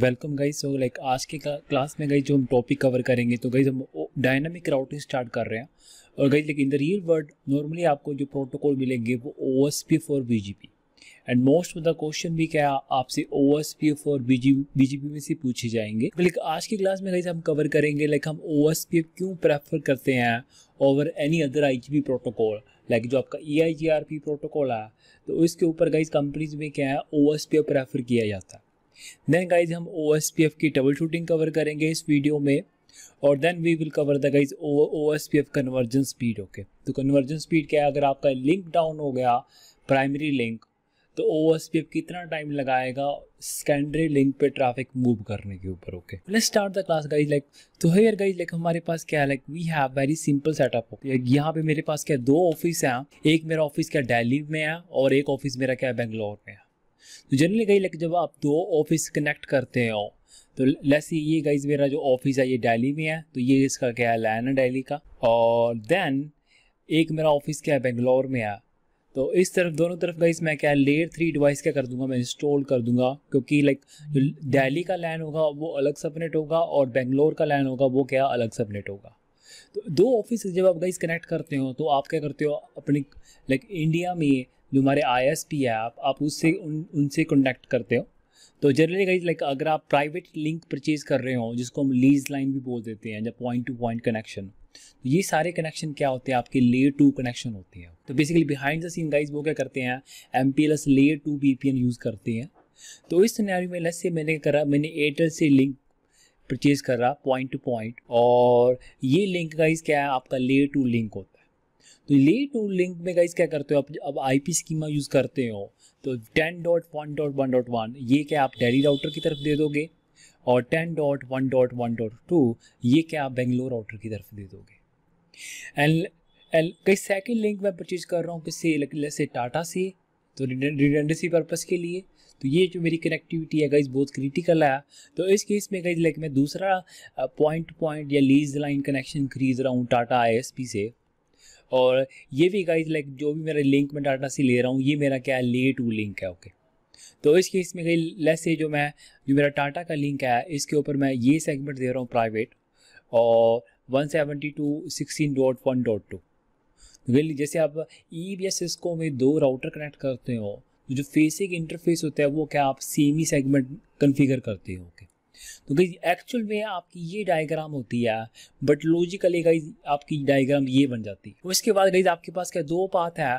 Welcome गई so like आज के क्लास में गई जो हम टॉपिक कवर करेंगे तो गई हम डायनामिक राउटिंग स्टार्ट कर रहे हैं और गई लेकिन in the real world normally आपको जो प्रोटोकॉल मिलेंगे वो O S P for B G P and most of the question भी क्या आपसे O S P for B G B G P में से पूछे जाएंगे लाइक आज की क्लास में गई हम कवर करेंगे लाइक हम ओ एस पी एफ क्यों प्रेफर करते हैं over any other I G P protocol like जो आपका E I G R P protocol है तो इसके ऊपर गई कंपनीज में क्या है O S P F prefer किया जाता है देन गाइज हम ओ की डबल शूटिंग कवर करेंगे इस वीडियो में और then we will cover the guys O S P F convergence speed okay तो कन्वर्जन स्पीड क्या है अगर आपका लिंक डाउन हो गया प्राइमरी लिंक तो ओ एस पी एफ कितना टाइम लगाएगा सेकेंडरी लिंक पे ट्रैफिक मूव करने के ऊपर okay let's start the class guys like तो हेयर गाइज लाइक हमारे पास क्या है like we have very simple setup यहाँ पे मेरे पास क्या दो ऑफिस हैं एक मेरा ऑफिस क्या दिल्ली में है और एक ऑफिस मेरा क्या है बेंगलोर में तो जनरली कहीं लाइक जब आप दो ऑफिस कनेक्ट करते हो तो लेस ये गाइज मेरा जो ऑफिस है ये डेली में है तो ये इसका क्या है लैन है डेली का और देन एक मेरा ऑफिस क्या है बेंगलोर में है तो इस तरफ दोनों तरफ गाइज मैं क्या लेयर थ्री डिवाइस क्या कर दूंगा मैं इंस्टॉल कर दूंगा क्योंकि लाइक जो डेली का लैंड होगा वो अलग सबनेट होगा और बेंगलोर का लैंड होगा वो क्या अलग सबनेट होगा तो दो ऑफिस जब आप गाइज कनेक्ट करते हो तो आप क्या करते हो अपनी लाइक इंडिया में जो हमारे आई एस पी है आप आप उससे उन उनसे कॉन्टैक्ट करते हो तो जनरली गाइज लाइक अगर आप प्राइवेट लिंक परचेज कर रहे हो जिसको हम लीज लाइन भी बोल देते हैं जब पॉइंट टू पॉइंट कनेक्शन तो ये सारे कनेक्शन क्या होते हैं आपके लेयर टू कनेक्शन होते हैं तो basically behind the scene guys वो क्या करते हैं M P L S layer two B P N use करते हैं तो इस सिनेरियो में लस से मैंने करा मैंने एयरटेल से लिंक परचेज करा पॉइंट टू पॉइंट और ये लिंक गाइज क्या है आपका लेयर टू लिंक होता है ले टू लिंक में गाइज क्या करते हो आप अब आई पी स्कीमा यूज़ करते हो तो ten dot one dot one dot one ये क्या आप डेली राउटर की तरफ दे दोगे और ten dot one dot one dot two ये क्या आप बेंगलोर राउटर की तरफ दे दोगे एंड एंड कई सेकेंड लिंक मैं परचेज कर रहा हूँ किससे से टाटा से तो रिडेंडेंसी पर्पज़ के लिए तो ये जो मेरी कनेक्टिविटी है गाइज बहुत क्रिटिकल है तो इस केस में गाइज लाइक मैं दूसरा पॉइंट uh, पॉइंट या लीज लाइन कनेक्शन खरीद रहा हूँ टाटा आई से और ये भी गाइज लाइक जो भी मेरा लिंक में डाटा से ले रहा हूँ ये मेरा क्या है ले टू लिंक है ओके तो इस केस में गई लेस से जो मैं जो मेरा टाटा का लिंक है इसके ऊपर मैं ये सेगमेंट दे रहा हूँ प्राइवेट और one seventy two sixteen dot one dot two guys जैसे आप E e B S S को में दो राउटर कनेक्ट करते हो तो जो फेसिक इंटरफेस होता है वो क्या आप सेम ही सेगमेंट कन्फिगर करते हो ओके तो भाई एक्चुअल में आपकी ये डायग्राम होती है बट लॉजिकली गाइज आपकी डायग्राम ये बन जाती है उसके बाद गाइज आपके पास क्या दो पाथ है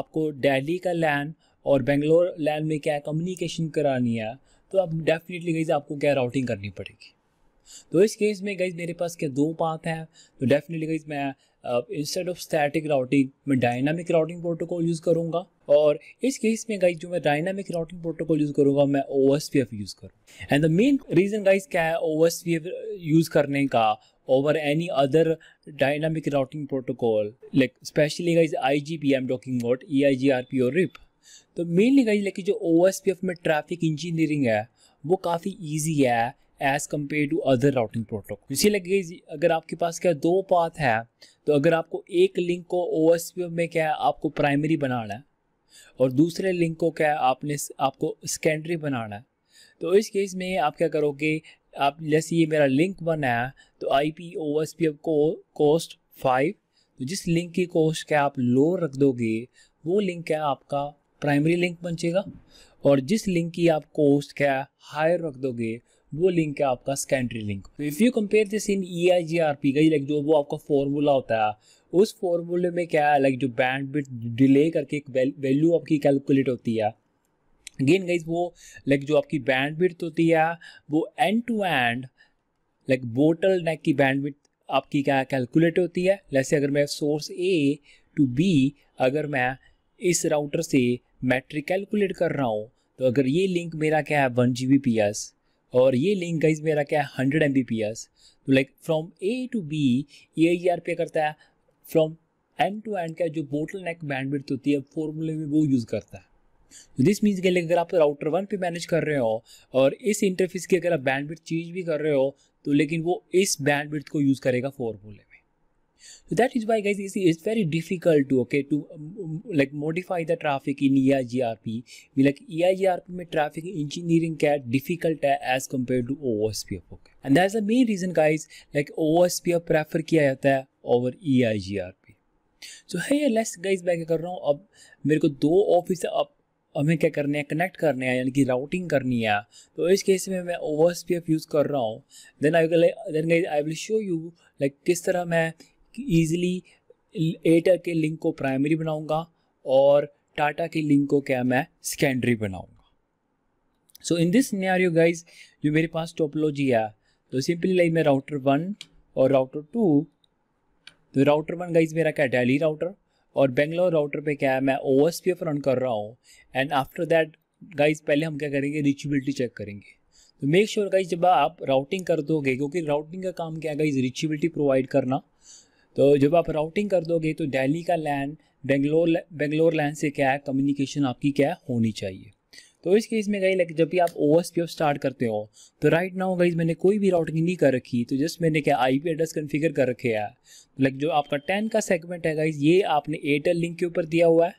आपको दिल्ली का लैंड और बेंगलोर लैंड में क्या है कम्युनिकेशन करानी है तो आप डेफिनेटली गाइज आपको क्या राउटिंग करनी पड़ेगी तो इस केस में गई मेरे पास क्या दो पाथ हैं तो डेफिनेटली गई मैं इंस्टेड ऑफ स्टैटिक राउटिंग मैं डायनामिक राउटिंग प्रोटोकॉल यूज़ करूँगा और इस केस में गई जो मैं डायनामिक राउटिंग प्रोटोकॉल यूज़ करूँगा मैं O S P F use करूँ and the main reason guys क्या है O S P F use करने का like specially guys I G P M docking what E I G R P और RIP तो mainly guys लेकिन जो O S P F में traffic engineering है वो काफ़ी ईजी है as compare to other routing protocol इसी लगे अगर आपके पास क्या दो पाथ है तो अगर आपको एक लिंक को ओ में क्या है आपको प्राइमरी बनाना है और दूसरे लिंक को क्या है आपने आपको सेकेंडरी बनाना है तो इस केस में आप क्या करोगे आप जैसे ये मेरा लिंक बना है तो I P O S P को कॉस्ट फाइव तो जिस लिंक की कॉस्ट क्या आप लो रख दोगे वो लिंक क्या आपका प्राइमरी लिंक बन और जिस लिंक की आप कॉस्ट क्या हायर रख दोगे वो लिंक है आपका secondary link if you compare this in E I G R P का जो वो आपका फॉर्मूला होता है उस फॉर्मूले में क्या है लाइक जो बैंड बिट डिले करके एक वैल्यू आपकी कैलकुलेट होती है अगेन गाइज वो लाइक जो आपकी बैंड बिट होती है वो end to end like bottleneck की बैंड आपकी क्या कैलकुलेट होती है जैसे अगर मैं सोर्स ए टू बी अगर मैं इस राउटर से मैट्रिक कैलकुलेट कर रहा हूँ तो अगर ये लिंक मेरा क्या है one G B P S और ये लिंक गाइज मेरा क्या है hundred M B P S तो like from A to B ये आर पे करता है फ्रॉम एंड टू एंड का जो बोटल नेक बैंडविड्थ होती है फॉर्मूले में वो यूज़ करता है तो दिस मीन्स के लिए अगर आप राउटर वन पे मैनेज कर रहे हो और इस इंटरफेस की अगर आप बैंडविड्थ चेंज भी कर रहे हो तो लेकिन वो इस बैंडविड्थ को यूज़ करेगा फॉर्मूले so that is why guys it's very difficult to okay to um, like modify the traffic in EIGRP we like EIGRP mein traffic engineering ka difficult hai as compared to OSPF okay and that's the main reason guys like OSPF prefer kiya jata hai over EIGRP so hey let's guys मैं क्या कर रहा हूँ अब मेरे को दो office अब हमें क्या करने हैं कनेक्ट करने हैं यानी कि राउटिंग करनी है तो इस केस में मैं ओवर यूज़ कर रहा हूँ then I then I will show you like किस तरह मैं ईज़िली एयरटेल के लिंक को प्राइमरी बनाऊंगा और टाटा के लिंक को क्या मैं सेकेंडरी बनाऊंगा so in this scenario guys जो मेरे पास टोपोलॉजी है तो सिंपली लाइक मैं राउटर वन और राउटर टू तो राउटर वन गाइज मेरा क्या डेली राउटर और बेंगलोर राउटर पे क्या है मैं O S P F run कर रहा हूँ एंड आफ्टर दैट गाइज पहले हम क्या करेंगे रिचेबिलिटी चेक करेंगे तो मेक श्योर गाइज जब आप राउटिंग कर दोगे क्योंकि राउटिंग का काम क्या है गाइज रीचेबिलिटी प्रोवाइड करना तो जब आप राउटिंग कर दोगे तो दिल्ली का लैंड बेंगलोर बेंगलोर लैंड से क्या है कम्युनिकेशन आपकी क्या होनी चाहिए तो इस केस में गई लाइक जब भी आप O S P F start करते हो तो राइट नाउ गाइज मैंने कोई भी राउटिंग नहीं कर रखी तो जस्ट मैंने क्या आई पी एड्रेस कन्फिगर कर रखे है लाइक जो आपका टेन का सेगमेंट है गाइज ये आपने एयरटेल लिंक के ऊपर दिया हुआ है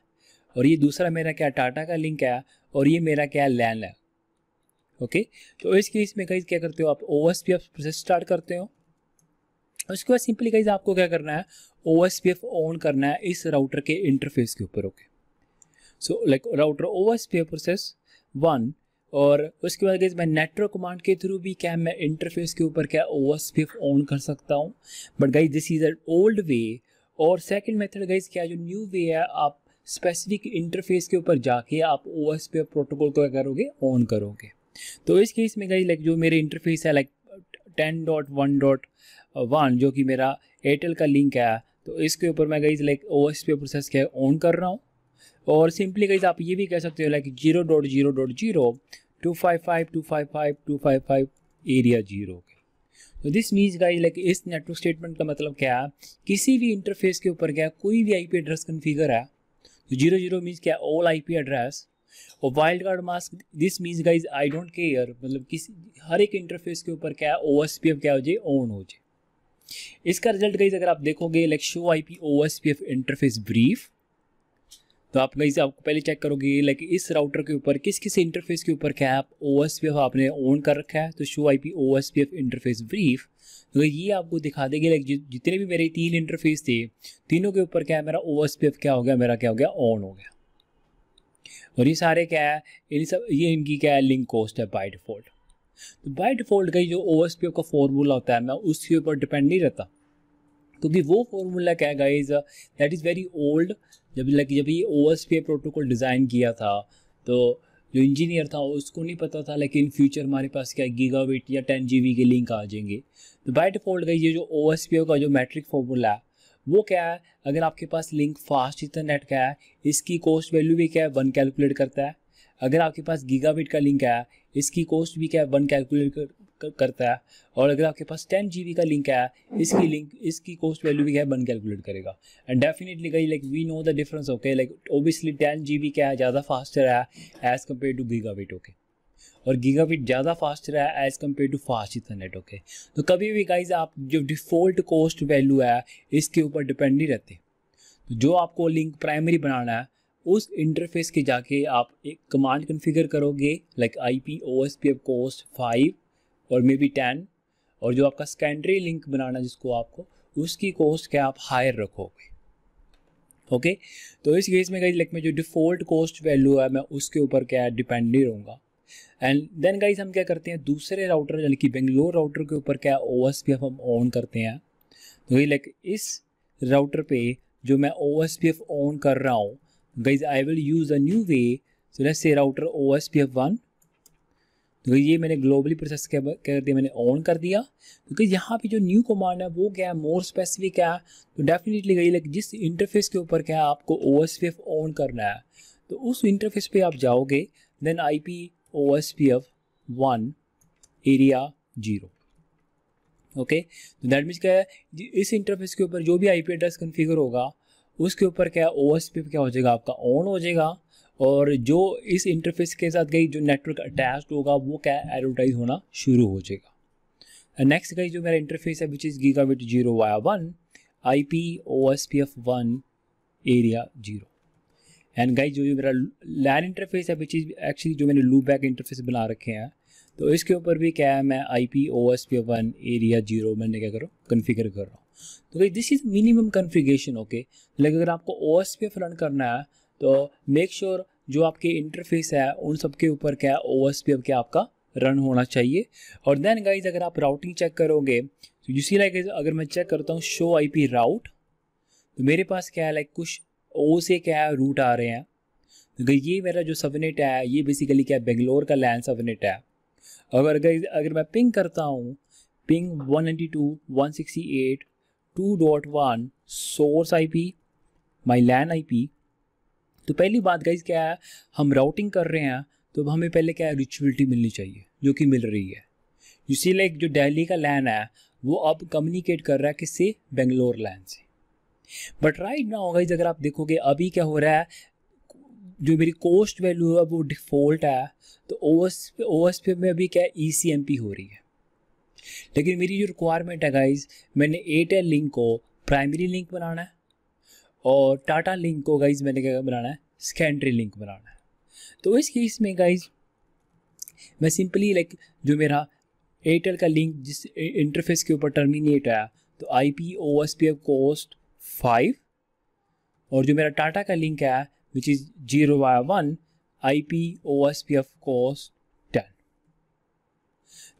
और ये दूसरा मेरा क्या टाटा का लिंक है और ये मेरा क्या लैन है ओके तो इस केस में गाइज क्या करते हो आप O S P F process start करते हो उसके बाद सिंपली गाइज आपको क्या करना है O S P F on करना है इस राउटर के इंटरफेस के ऊपर okay so like router O S P F process one और उसके बाद गई मैं नेटवर्क कमांड के थ्रू भी क्या मैं इंटरफेस के ऊपर क्या O S P F on कर सकता हूँ but guys this is a old way और सेकेंड मेथड गाइज क्या जो न्यू वे है आप स्पेसिफिक इंटरफेस के ऊपर जाके आप O S P F protocol को क्या करोगे ऑन करोगे तो इस केस में गई लाइक जो मेरे इंटरफेस है like ten dot one dot one जो कि मेरा एयरटेल का लिंक है तो इसके ऊपर मैं guys like O S P process क्या ऑन कर रहा हूँ और सिंपली गई आप ये भी कह सकते हो like zero dot zero dot zero two five five two five five two five five area zero के तो दिस मीन्स गाइज लाइक इस नेटवर्क स्टेटमेंट का मतलब क्या है किसी भी इंटरफेस के ऊपर क्या कोई भी आईपी एड्रेस कन्फिगर है तो जीरो जीरो मीन्स क्या ऑल आईपी एड्रेस और wildcard mask this means guys I don't care मतलब किसी हर एक इंटरफेस के ऊपर क्या ओ एस पी एफ क्या हो जाए ऑन हो जाए इसका रिजल्ट गाइज अगर आप देखोगे like show I P O S P F interface brief तो आप गाइज आपको पहले चेक करोगे लाइक इस राउटर के ऊपर किस किस इंटरफेस के ऊपर क्या आप ओ एस पी एफ आपने ऑन कर रखा है तो show I P O S P F interface brief तो ये आपको दिखा देगी लाइक जितने भी मेरे तीन इंटरफेस थे तीनों के ऊपर क्या है मेरा ओ एस पी एफ क्या हो गया मेरा क्या हो गया ऑन हो गया और ये सारे क्या है ये सब ये इनकी क्या है लिंक कॉस्ट है बाई डिफ़ॉल्ट तो बाई डिफ़ॉल्ट का जो ओ एस पी ओ का फॉर्मूला होता है मैं उसके ऊपर डिपेंड नहीं रहता क्योंकि तो वो फॉर्मूला क्या है guys that is very old जब लाइक जब ये O S P protocol design किया था तो जो इंजीनियर था उसको नहीं पता था लेकिन फ्यूचर हमारे पास क्या वेट या टेन जी के लिंक आ जाएंगे तो बाई डिफ़ॉल्ट का ये जो ओ एस पी ओ का जो मैट्रिक फॉर्मूला है वो क्या है अगर आपके पास लिंक फास्ट इथरनेट का है इसकी कॉस्ट वैल्यू भी क्या है वन कैलकुलेट करता है अगर आपके पास गीगाबिट का लिंक है इसकी कॉस्ट भी क्या है वन कैलकुलेट कर, करता है और अगर आपके पास टेन जी का लिंक है इसकी लिंक इसकी कॉस्ट वैल्यू भी क्या है वन कैलकुलेट करेगा and definitely guys like we know the difference okay like obviously ten G क्या है ज़्यादा फास्टर है as compare to gigabit okay और गीगाबिट ज़्यादा फास्ट रहा है as compare to fast ethernet okay तो कभी भी गाइज आप जो डिफ़ॉल्ट कॉस्ट वैल्यू है इसके ऊपर डिपेंड नहीं रहते तो जो आपको लिंक प्राइमरी बनाना है उस इंटरफेस के जाके आप एक कमांड कन्फिगर करोगे like I P O S P F cost five और मे बी टेन और जो आपका सेकेंडरी लिंक बनाना जिसको आपको उसकी कॉस्ट क्या आप हायर रखोगे ओके okay? तो इस केस में गई लाइक में जो डिफ़ॉल्ट कोस्ट वैल्यू है मैं उसके ऊपर क्या डिपेंड नहीं रहूँगा एंड देन गाइज हम क्या करते हैं दूसरे राउटर यानी कि बेंगलोर राउटर के ऊपर क्या ओ एस पी एफ हम ऑन करते हैं तो ये लाइक इस राउटर पे जो मैं O S P F on कर रहा हूँ guys I will use a new way so let's say router O S P F one तो ये मैंने ग्लोबली प्रोसेस कर दिया मैंने ऑन कर दिया क्योंकि तो यहाँ पे जो न्यू कमांड है वो क्या है मोर स्पेसिफिक है तो डेफिनेटली गई लाइक जिस इंटरफेस के ऊपर क्या है आपको O S P F on करना है तो उस इंटरफेस पे आप जाओगे then I P OSPF one area zero okay तो दैट मीन्स क्या है इस इंटरफेस के ऊपर जो भी आईपी एड्रेस कन्फिगर होगा उसके ऊपर क्या ओ एस पी क्या हो जाएगा आपका ऑन हो जाएगा और जो इस इंटरफेस के साथ गई जो नेटवर्क अटैच होगा वो क्या है एडवर्टाइज होना शुरू हो जाएगा नेक्स्ट गई जो मेरा इंटरफेस है which is gigabit zero via one I P O S P F one area zero and guys जो ये मेरा लैन इंटरफेस है विच एक्चुअली जो मैंने लू बैक इंटरफेस बना रखे हैं तो इसके ऊपर भी क्या है मैं I P O S P one area zero मैंने क्या करो कन्फिगर कर रहा हूँ तो भाई this is minimum configuration okay लेकिन अगर आपको O S P F run करना है तो मेक श्योर sure जो आपके इंटरफेस है उन सब के ऊपर क्या है ओ एस पी एफ क्या आपका रन होना चाहिए और देन गाइज अगर आप राउटिंग चेक करोगे तो यूसी लाइक अगर मैं चेक करता हूँ शो आई पी राउट तो मेरे पास क्या है लाइक कुछ ओ से क्या है रूट आ रहे हैं अगर ये मेरा जो सबनेट है ये बेसिकली क्या है बेंगलोर का लैंड सबनेट है अगर अगर अगर मैं पिंग करता हूँ ping 192.168.2.1 source IP my I IP तो पहली बात गई क्या है हम राउटिंग कर रहे हैं तो हमें पहले क्या है रिचुअलिटी मिलनी चाहिए जो कि मिल रही है यूसी लाइक जो दिल्ली का लैंड है वो अब कम्युनिकेट कर रहा है किससे बेंगलोर लैंड से बट राइट ना गाइज अगर आप देखोगे अभी क्या हो रहा है जो मेरी कोस्ट वैल्यू है वो डिफ़ॉल्ट है तो ओ एस पे में अभी क्या ई सी एम पी हो रही है लेकिन मेरी जो रिक्वायरमेंट है गाइज मैंने एयरटेल लिंक को प्राइमरी लिंक बनाना है और टाटा लिंक को गाइज मैंने क्या बनाना है सेकेंडरी लिंक बनाना है तो इस केस में गाइज मैं सिंपली लाइक जो मेरा एयरटेल का लिंक जिस इंटरफेस के ऊपर टर्मिनेट है तो I P O S P F cost five और जो मेरा टाटा का लिंक है which is zero by one I P O S P F cost ten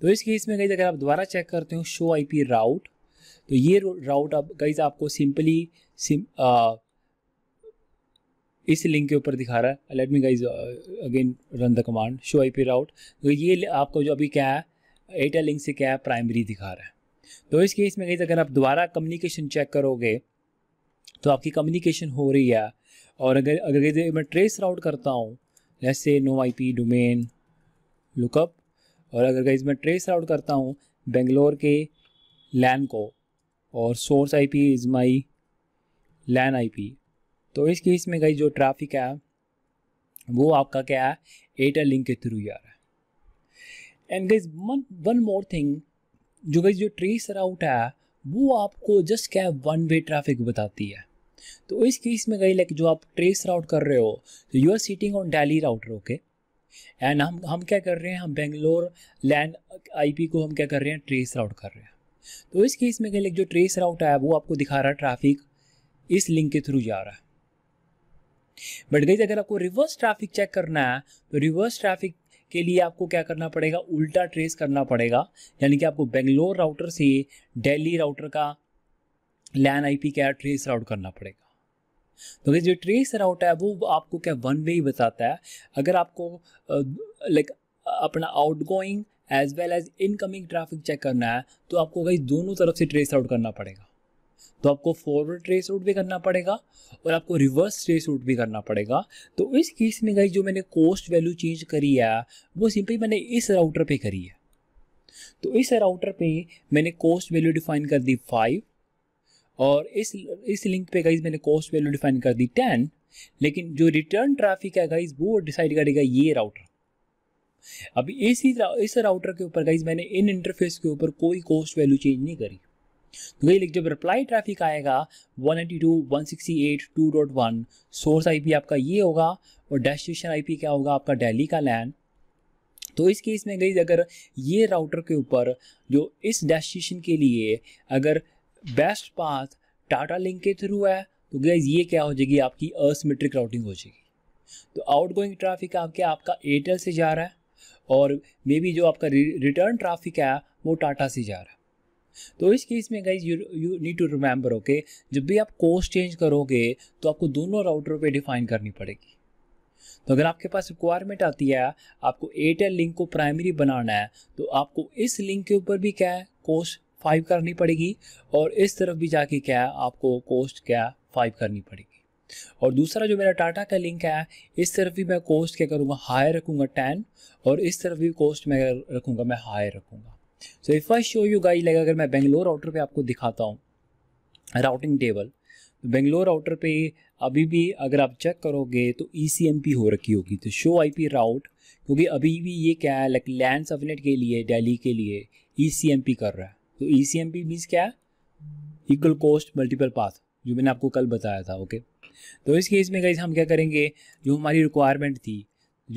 तो इस केस में गई अगर आप दोबारा चेक करते हो शो आई पी राउट तो ये राउट अब गई आपको सिंपली सिम इस लिंक के ऊपर दिखा रहा है let me guys again run the command show I P route तो ये आपको जो अभी क्या है एटा लिंक से क्या है प्राइमरी दिखा रहा है तो इस केस में गई अगर आप दोबारा कम्युनिकेशन चेक करोगे तो आपकी कम्युनिकेशन हो रही है और अगर अगर मैं ट्रेस राउट करता हूँ जैसे no I P domain lookup और अगर गई मैं ट्रेस राउट करता हूँ बेंगलोर के लैन को और source I P is my LAN I P तो इस केस में गई जो ट्रैफिक है वो आपका क्या है एयरटेल लिंक के थ्रू ही आ रहा है एंड गई वन वन मोर थिंग जो गई जो ट्रेस राउट है वो आपको जस्ट क्या वन वे ट्रैफिक बताती है तो इस केस में गई लाइक जो आप ट्रेस राउट कर रहे हो तो you are sitting on Delhi router okay and हम हम क्या कर रहे हैं हम बेंगलोर लैंड आईपी को हम क्या कर रहे हैं ट्रेस राउट कर रहे हैं तो इस केस में गई लाइक जो ट्रेस राउट आया वो आपको दिखा रहा है ट्रैफिक इस लिंक के थ्रू जा रहा है बट गई अगर आपको रिवर्स ट्रैफिक चेक करना है तो रिवर्स ट्रैफिक के लिए आपको क्या करना पड़ेगा उल्टा ट्रेस करना पड़ेगा यानी कि आपको बेंगलोर राउटर से दिल्ली राउटर का लैन आई पी क्या ट्रेस राउट करना पड़ेगा तो जो ट्रेस राउट है वो आपको क्या वन वे ही बताता है अगर आपको लाइक अपना outgoing as well as incoming traffic check करना है तो आपको कहीं दोनों तरफ से ट्रेस आउट करना पड़ेगा तो आपको फॉरवर्ड ट्रेस आउट भी करना पड़ेगा और आपको रिवर्स ट्रेस आउट भी करना पड़ेगा तो इस केस में गई जो मैंने कोस्ट वैल्यू चेंज करी है वो सिंपली मैंने इस राउटर पे करी है तो इस राउटर पे मैंने कोस्ट वैल्यू डिफाइन कर दी फाइव और इस इस लिंक पे गाइज मैंने कॉस्ट वैल्यू डिफाइन कर दी टेन लेकिन जो रिटर्न ट्रैफिक है गाइज वो डिसाइड करेगा ये राउटर अभी इसी इस राउटर के ऊपर गाइज मैंने इन इंटरफेस के ऊपर कोई कॉस्ट वैल्यू चेंज नहीं करी तो गई जब रिप्लाई ट्रैफिक आएगा वन वन सोर्स पी आपका ये होगा और डेस्टिनेशन पी क्या होगा आपका डेली का लैन तो इस केस में गई अगर ये राउटर के ऊपर जो इस डेस्टिनेशन के लिए अगर बेस्ट पाथ टाटा लिंक के थ्रू है तो गैस ये क्या हो जाएगी आपकी असमेट्रिक राउटिंग हो जाएगी तो आउट गोइंग ट्राफिक आपके आपका एयरटेल से जा रहा है और मे बी जो आपका रिटर्न ट्राफिक है वो टाटा से जा रहा है तो इस केस में guys you you need to remember okay जब भी आप कोर्स चेंज करोगे तो आपको दोनों राउटर पे डिफाइन करनी पड़ेगी तो अगर आपके पास रिक्वायरमेंट आती है आपको एयरटेल लिंक को प्राइमरी बनाना है तो आपको इस लिंक के ऊपर भी क्या है कोर्स फाइव करनी पड़ेगी और इस तरफ भी जाके क्या है आपको कोस्ट क्या है फाइव करनी पड़ेगी और दूसरा जो मेरा टाटा का लिंक है इस तरफ भी मैं कोस्ट क्या करूँगा हाई रखूँगा टेन और इस तरफ भी कोस्ट मैं रखूँगा मैं हायर रखूँगा so if I show you guys like अगर मैं बेंगलोर आउटर पर आपको दिखाता हूँ राउटिंग टेबल तो बेंगलोर राउटर पे अभी भी अगर आप चेक करोगे तो ई e हो रखी होगी तो शो आई राउट क्योंकि अभी भी ये क्या है लाइक लैंड सबनेट के लिए दिल्ली के लिए ई e कर रहा है तो E C M P means क्या है इक्वल कॉस्ट मल्टीपल पाथ जो मैंने आपको कल बताया था ओके तो इस केस में गाइज हम क्या करेंगे जो हमारी रिक्वायरमेंट थी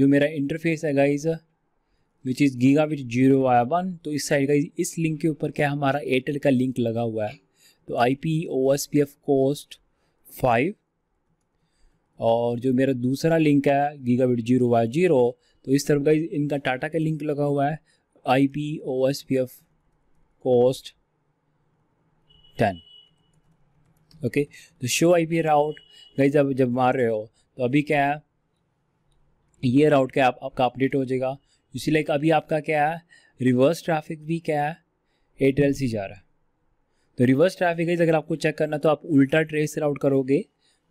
जो मेरा इंटरफेस है गाइज विच इज़ गीगा विच जीरो वन तो इस साइड का इस लिंक के ऊपर क्या हमारा एयरटेल का लिंक लगा हुआ है तो I P O S P F cost five और जो मेरा दूसरा लिंक है gigabit zero by zero तो इस तरफ का इनका टाटा का लिंक लगा हुआ है I P O S P F cost 10 okay तो show I P route guys जब जब मार रहे हो तो अभी क्या है ये राउट क्या आप, आपका अपडेट हो जाएगा उसी लाइक अभी आपका क्या है रिवर्स ट्रैफिक भी क्या है एयरटेल से जा रहा है तो रिवर्स ट्रैफिक है अगर आपको चेक करना तो आप उल्टा ट्रेस राउट करोगे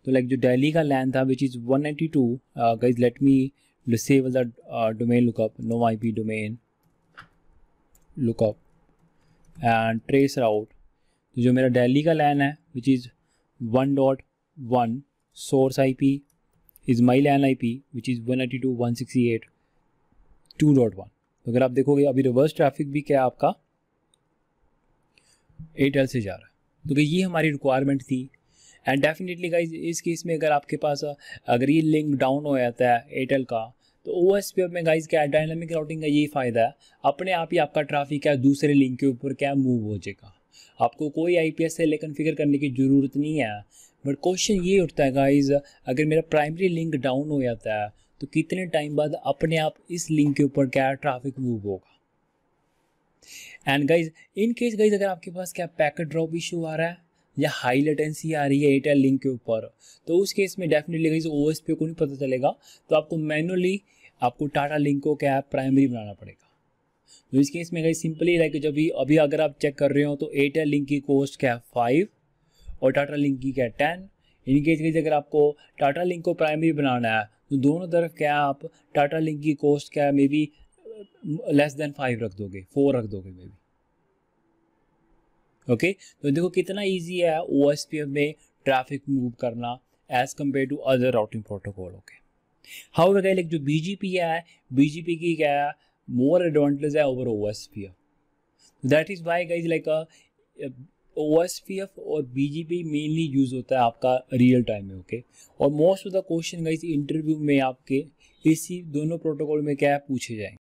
तो लाइक जो दिल्ली का लैंड था which is 192 guys to let me disable the domain lookup no I P domain lookup and trace out तो जो मेरा दिल्ली का लैन है which is one dot one source I P is my LAN I P which is one eighty two one sixty eight two dot one अगर आप देखोगे अभी reverse traffic भी क्या आपका एयरटेल से जा रहा है तो ये हमारी रिक्वायरमेंट थी एंड डेफिनेटली गाइज इस केस में अगर आपके पास अगर ये लिंक डाउन हो जाता है एयरटेल का तो ओ एस पी में गाइज क्या डायनामिक राउटिंग का यही फ़ायदा है अपने आप ही आपका ट्रैफिक है दूसरे लिंक के ऊपर क्या मूव हो जाएगा आपको कोई आई पी एस से लेकिन फिगर करने की ज़रूरत नहीं है बट क्वेश्चन ये उठता है गाइज अगर मेरा प्राइमरी लिंक डाउन हो जाता है तो कितने टाइम बाद अपने आप इस लिंक के ऊपर क्या ट्राफिक मूव होगा and guys in case guys अगर आपके पास क्या पैकेट ड्रॉप इशू आ रहा है या हाई लेटेंसी आ रही है एयरटेल लिंक के ऊपर तो उस केस में डेफिनेटली गाइज ओ को नहीं पता चलेगा तो आपको मैनुअली आपको टाटा लिंक को क्या है प्राइमरी बनाना पड़ेगा तो इस केस में गई सिंपली लाइक जब भी अभी अगर आप चेक कर रहे हो तो एयरटेल लिंक की कॉस्ट क्या है फाइव और टाटा लिंक की क्या है टेन इनकेस गई अगर आपको टाटा लिंक को प्राइमरी बनाना है तो दोनों तरफ क्या आप टाटा लिंक की कॉस्ट क्या है maybe less than five रख दोगे फोर रख दोगे मे बी ओके तो देखो कितना इजी है ओ में ट्रैफिक मूव करना as compare to other routing protocol okay however like जो बीजेपी है बीजेपी की क्या है मोर एडवांटेज है over O S P F that is why guys like O S P F और BGP mainly use होता है आपका रियल टाइम में ओके और most of the question guys interview में आपके इसी दोनों प्रोटोकॉल में क्या है पूछे जाएंगे